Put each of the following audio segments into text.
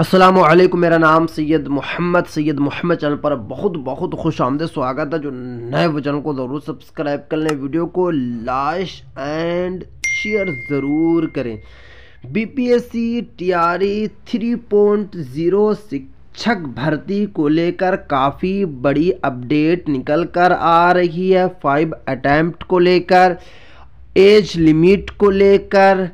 असलम मेरा नाम सैयद मोहम्मद सैयद मोहम्मद चैनल पर बहुत बहुत खुश आमदे स्वागत है जो नए चैनल को ज़रूर सब्सक्राइब कर लें वीडियो को लाइक एंड शेयर ज़रूर करें B P S C T R E three point zero शिक्षक भर्ती को लेकर काफ़ी बड़ी अपडेट निकल कर आ रही है फाइव अटैम्प्ट को लेकर एज लिमिट को लेकर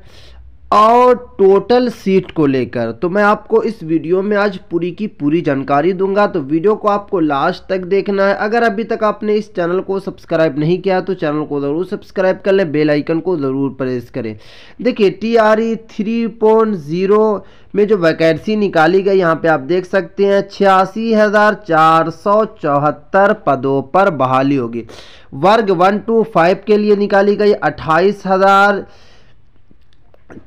और टोटल सीट को लेकर तो मैं आपको इस वीडियो में आज पूरी की पूरी जानकारी दूंगा तो वीडियो को आपको लास्ट तक देखना है अगर अभी तक आपने इस चैनल को सब्सक्राइब नहीं किया तो चैनल को ज़रूर सब्सक्राइब कर लें बेल आइकन को ज़रूर प्रेस करें देखिए T R E three point zero में जो वैकेंसी निकाली गई यहाँ पे आप देख सकते हैं छियासी हज़ार चार सौ चौहत्तर पदों पर बहाली होगी वर्ग वन टू फाइव के लिए निकाली गई अट्ठाईस हज़ार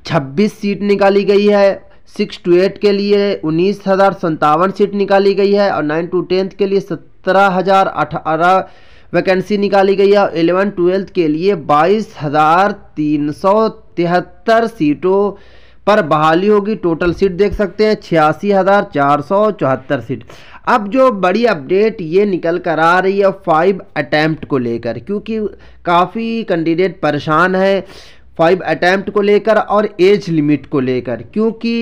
छब्बीस सीट निकाली गई है सिक्स टू एट के लिए उन्नीस हज़ार संतावन सीट निकाली गई है और नाइन टू टेंथ के लिए सत्रह हज़ार अठारह वैकेंसी निकाली गई है और एलेवन ट्वेल्थ के लिए बाईस हज़ार तीन सौ तिहत्तर सीटों पर बहाली होगी टोटल सीट देख सकते हैं छियासी हज़ार चार सौ चौहत्तर सीट अब जो बड़ी अपडेट ये निकल कर आ रही है फाइव अटैम्प्ट को लेकर क्योंकि काफ़ी कैंडिडेट परेशान है फाइव अटैम्प्ट को लेकर और एज लिमिट को लेकर क्योंकि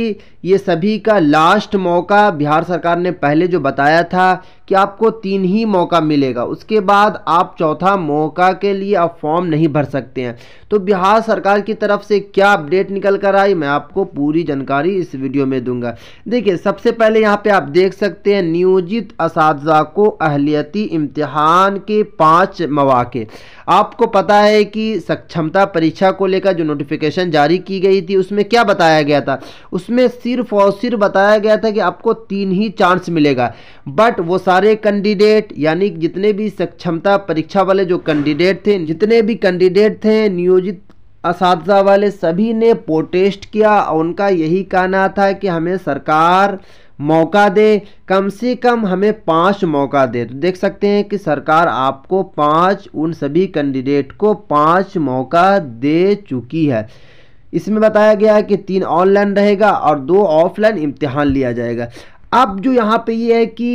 ये सभी का लास्ट मौका बिहार सरकार ने पहले जो बताया था कि आपको तीन ही मौका मिलेगा उसके बाद आप चौथा मौका के लिए आप फॉर्म नहीं भर सकते हैं तो बिहार सरकार की तरफ से क्या अपडेट निकल कर आई मैं आपको पूरी जानकारी इस वीडियो में दूंगा देखिए सबसे पहले यहाँ पे आप देख सकते हैं नियोजित इस को अहलियती इम्तहान के पाँच मौाक़े आपको पता है कि सक्षमता परीक्षा को लेकर जो नोटिफिकेशन जारी की गई थी उसमें क्या बताया गया था उसमें सिर्फ और सिर्फ बताया गया था कि आपको तीन ही चांस मिलेगा बट वो सारे सारे कैंडिडेट यानी जितने भी सक्षमता परीक्षा वाले जो कैंडिडेट थे जितने भी कैंडिडेट थे नियोजित इस वाले सभी ने प्रोटेस्ट किया और उनका यही कहना था कि हमें सरकार मौका दे कम से कम हमें पाँच मौका दे तो देख सकते हैं कि सरकार आपको पाँच उन सभी कैंडिडेट को पाँच मौका दे चुकी है इसमें बताया गया है कि तीन ऑनलाइन रहेगा और दो ऑफलाइन इम्तिहान लिया जाएगा अब जो यहाँ पे ये यह है कि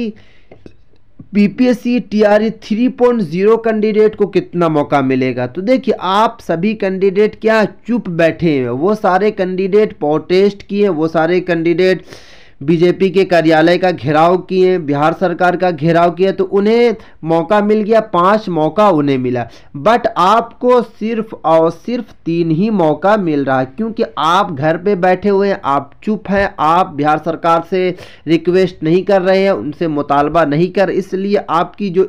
पीपीएससी टीआरई 3.0 कैंडिडेट को कितना मौका मिलेगा तो देखिए आप सभी कैंडिडेट क्या चुप बैठे हैं वो सारे कैंडिडेट पोटेस्ट किए वो सारे कैंडिडेट बीजेपी के कार्यालय का घेराव किए बिहार सरकार का घेराव किया तो उन्हें मौका मिल गया पांच मौका उन्हें मिला बट आपको सिर्फ और सिर्फ तीन ही मौका मिल रहा है क्योंकि आप घर पे बैठे हुए हैं आप चुप हैं आप बिहार सरकार से रिक्वेस्ट नहीं कर रहे हैं उनसे मुतालबा नहीं कर इसलिए आपकी जो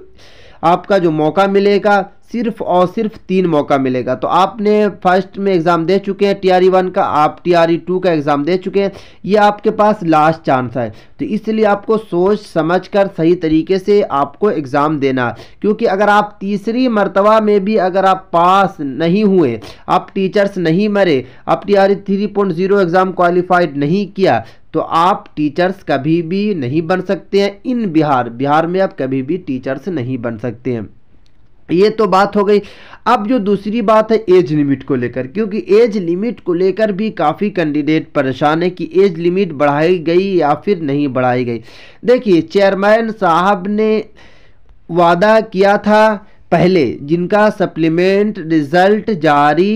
आपका जो मौका मिलेगा सिर्फ और सिर्फ तीन मौका मिलेगा तो आपने फर्स्ट में एग्ज़ाम दे चुके हैं टीआरई वन का आप टीआरई टू का एग्ज़ाम दे चुके हैं ये आपके पास लास्ट चांस है तो इसलिए आपको सोच समझ कर सही तरीके से आपको एग्ज़ाम देना क्योंकि अगर आप तीसरी मरतबा में भी अगर आप पास नहीं हुए आप टीचर्स नहीं मरे आप T three point zero exam qualified नहीं किया तो आप टीचर्स कभी भी नहीं बन सकते हैं इन बिहार बिहार में आप कभी भी टीचर्स नहीं बन सकते हैं ये तो बात हो गई अब जो दूसरी बात है एज लिमिट को लेकर क्योंकि एज लिमिट को लेकर भी काफ़ी कैंडिडेट परेशान है कि एज लिमिट बढ़ाई गई या फिर नहीं बढ़ाई गई देखिए चेयरमैन साहब ने वादा किया था पहले जिनका सप्लीमेंट रिजल्ट जारी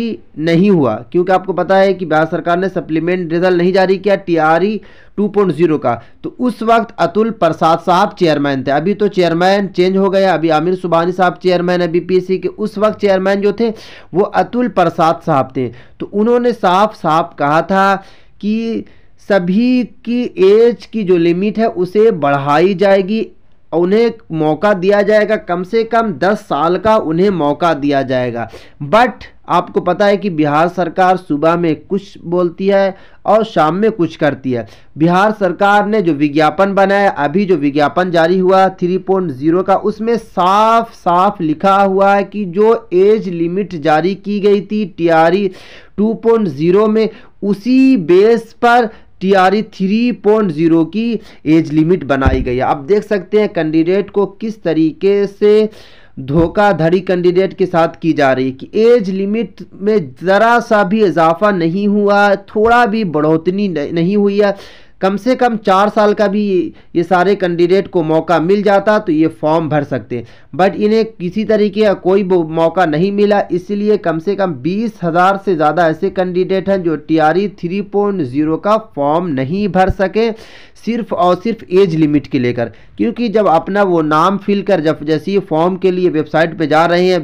नहीं हुआ क्योंकि आपको पता है कि बिहार सरकार ने सप्लीमेंट रिजल्ट नहीं जारी किया टीआरई 2.0 e का तो उस वक्त अतुल प्रसाद साहब चेयरमैन थे अभी तो चेयरमैन चेंज हो गया अभी आमिर सुबहानी साहब चेयरमैन है बीपीएससी के उस वक्त चेयरमैन जो थे वो अतुल प्रसाद साहब थे तो उन्होंने साफ साफ कहा था कि सभी की एज की जो लिमिट है उसे बढ़ाई जाएगी उन्हें मौका दिया जाएगा कम से कम 10 साल का उन्हें मौका दिया जाएगा बट आपको पता है कि बिहार सरकार सुबह में कुछ बोलती है और शाम में कुछ करती है बिहार सरकार ने जो विज्ञापन बनाया अभी जो विज्ञापन जारी हुआ थ्री पॉइंट जीरो का उसमें साफ साफ लिखा हुआ है कि जो एज लिमिट जारी की गई थी टीआरई ज़ीरो में उसी बेस पर टीआरई ज़ीरो e की एज लिमिट बनाई गई है आप देख सकते हैं कैंडिडेट को किस तरीके से धोखाधड़ी कैंडिडेट के साथ की जा रही है कि एज लिमिट में ज़रा सा भी इजाफा नहीं हुआ थोड़ा भी बढ़ोतरी नहीं हुई है कम से कम चार साल का भी ये सारे कैंडिडेट को मौका मिल जाता तो ये फॉर्म भर सकते बट इन्हें किसी तरीके का कोई मौका नहीं मिला इसलिए कम से कम बीस हज़ार से ज़्यादा ऐसे कैंडिडेट हैं जो T R E three point zero का फॉर्म नहीं भर सके सिर्फ और सिर्फ एज लिमिट के लेकर क्योंकि जब अपना वो नाम फिल कर जब जैसे ही फॉर्म के लिए वेबसाइट पे जा रहे हैं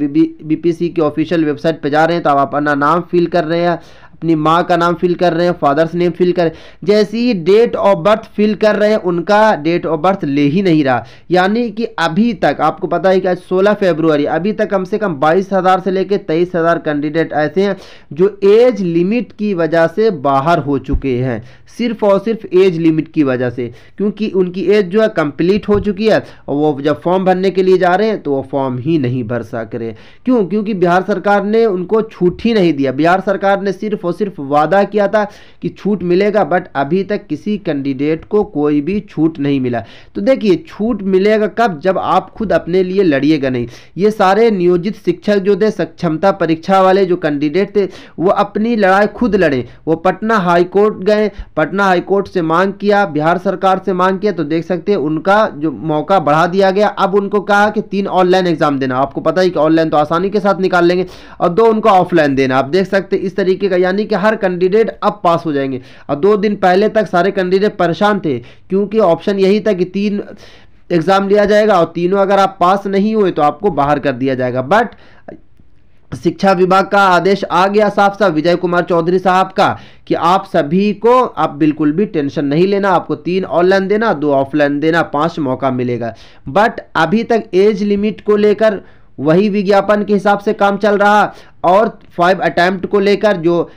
बीपीसी की ऑफिशियल वेबसाइट पे जा रहे हैं तो आप अपना नाम फिल कर रहे हैं अपनी माँ का नाम फिल कर रहे हैं फादर्स नेम फिल कर जैसे ही डेट ऑफ बर्थ फिल कर रहे हैं उनका डेट ऑफ बर्थ ले ही नहीं रहा यानी कि अभी तक आपको पता है कि आज सोलह फेब्रुआरी अभी तक कम से कम बाईस हज़ार से लेकर तेईस हज़ार कैंडिडेट ऐसे हैं जो एज लिमिट की वजह से बाहर हो चुके हैं सिर्फ और सिर्फ एज लिमिट की वजह से क्योंकि उनकी एज जो है कंप्लीट हो चुकी है और वो जब फॉर्म भरने के लिए जा रहे हैं तो वो फॉर्म ही नहीं भर सक रहे क्यों क्योंकि बिहार सरकार ने उनको छूट ही नहीं दिया बिहार सरकार ने सिर्फ और सिर्फ वादा किया था कि छूट मिलेगा बट अभी तक किसी कैंडिडेट को कोई भी छूट नहीं मिला तो देखिए छूट मिलेगा कब जब आप खुद अपने लिए लड़िएगा नहीं ये सारे नियोजित शिक्षक जो थे सक्षमता परीक्षा वाले जो कैंडिडेट थे वो अपनी लड़ाई खुद लड़े वो पटना हाईकोर्ट गए पटना हाईकोर्ट से मांग किया बिहार सरकार से मांग किया तो देख सकते हैं उनका जो मौका बढ़ा दिया गया अब उनको कहा कि तीन ऑनलाइन एग्जाम देना आपको पता ही कि ऑनलाइन तो आसानी के साथ निकाल लेंगे और दो उनको ऑफलाइन देना आप देख सकते इस तरीके का यानी यानी कि हर कैंडिडेट अब पास हो जाएंगे और दो दिन पहले तक सारे कैंडिडेट परेशान थे क्योंकि ऑप्शन यही था कि तीन एग्ज़ाम लिया जाएगा और तीनों अगर आप पास नहीं हुए तो आपको बाहर कर दिया जाएगा बट शिक्षा विभाग का आदेश आ गया साफ साफ विजय कुमार चौधरी साहब का कि आप सभी को आप बिल्कुल भी टेंशन नहीं लेना आपको तीन ऑनलाइन देना दो ऑफलाइन देना पांच मौका मिलेगा बट अभी तक एज लिमिट को लेकर वही विज्ञापन के हिसाब से काम चल रहा और फाइव अटैम्प्ट को लेकर जो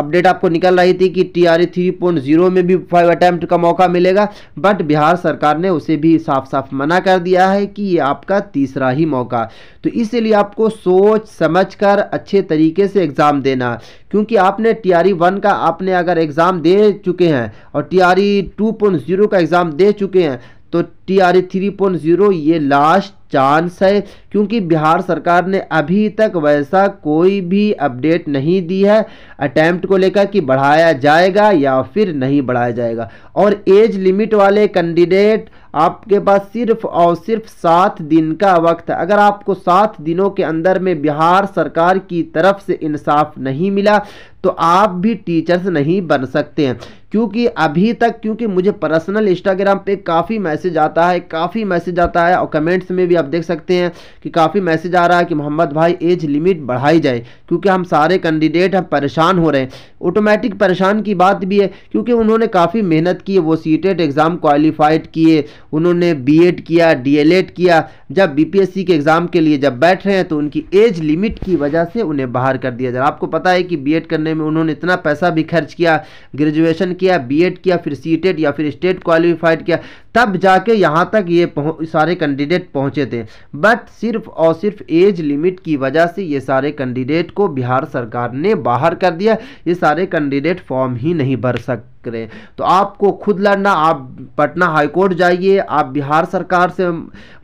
अपडेट आपको निकल रही थी कि T R three point zero में भी फाइव अटैम्प्ट का मौका मिलेगा बट बिहार सरकार ने उसे भी साफ साफ मना कर दिया है कि ये आपका तीसरा ही मौका तो इसलिए आपको सोच समझ कर अच्छे तरीके से एग्ज़ाम देना क्योंकि आपने टी आर वन का आपने अगर एग्ज़ाम दे चुके हैं और T R two point zero का एग्ज़ाम दे चुके हैं तो T R three point zero ये लास्ट चांस है क्योंकि बिहार सरकार ने अभी तक वैसा कोई भी अपडेट नहीं दी है अटैम्प्ट को लेकर कि बढ़ाया जाएगा या फिर नहीं बढ़ाया जाएगा और एज लिमिट वाले कैंडिडेट आपके पास सिर्फ और सिर्फ सात दिन का वक्त है अगर आपको सात दिनों के अंदर में बिहार सरकार की तरफ से इंसाफ नहीं मिला तो आप भी टीचर्स नहीं बन सकते हैं क्योंकि अभी तक क्योंकि मुझे पर्सनल इंस्टाग्राम पे काफ़ी मैसेज आता है काफ़ी मैसेज आता है और कमेंट्स में भी आप देख सकते हैं कि काफ़ी मैसेज आ रहा है कि मोहम्मद भाई एज लिमिट बढ़ाई जाए क्योंकि हम सारे कैंडिडेट हैं परेशान हो रहे हैं ऑटोमेटिक परेशान की बात भी है क्योंकि उन्होंने काफ़ी मेहनत की वो सी एग्ज़ाम क्वालिफाइड किए उन्होंने बी किया डी किया जब बी के एग्ज़ाम के लिए जब बैठ रहे हैं तो उनकी एज लिमिट की वजह से उन्हें बाहर कर दिया जा रहा आपको पता है कि बी करने में उन्होंने इतना पैसा भी खर्च किया ग्रेजुएशन किया बी किया फिर सी e या फिर स्टेट क्वालिफाइड किया तब जाके यहाँ तक ये सारे कैंडिडेट पहुँचे थे बट सिर्फ और सिर्फ एज लिमिट की वजह से ये सारे कैंडिडेट को बिहार सरकार ने बाहर कर दिया ये सारे कैंडिडेट फॉर्म ही नहीं भर सकते करें तो आपको खुद लड़ना आप पटना हाईकोर्ट जाइए आप बिहार सरकार से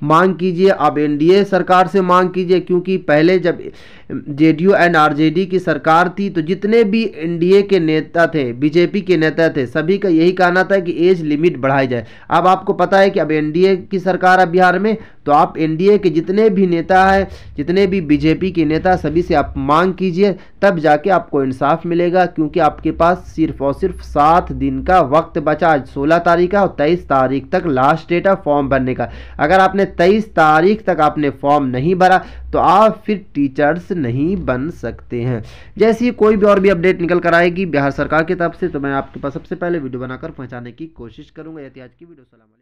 मांग कीजिए आप एनडीए सरकार से मांग कीजिए क्योंकि पहले जब जेडीयू एंड आरजेडी की सरकार थी तो जितने भी एनडीए के नेता थे बीजेपी के नेता थे सभी का यही कहना था कि एज लिमिट बढ़ाई जाए अब आपको पता है कि अब ए की सरकार है बिहार में तो आप ए के जितने भी नेता हैं जितने भी बीजेपी के नेता सभी से आप मांग कीजिए तब जाके आपको इंसाफ मिलेगा क्योंकि आपके पास सिर्फ और सिर्फ सात सात दिन का वक्त बचा आज सोलह तारीख का और तेईस तारीख तक लास्ट डेट है फॉर्म भरने का अगर आपने तेईस तारीख तक आपने फॉर्म नहीं भरा तो आप फिर टीचर्स नहीं बन सकते हैं जैसे ही कोई भी और भी अपडेट निकल कर आएगी बिहार सरकार की तरफ से तो मैं आपके पास सबसे पहले वीडियो बनाकर पहुँचाने की कोशिश करूँगा एहतियात की वीडियो सलाम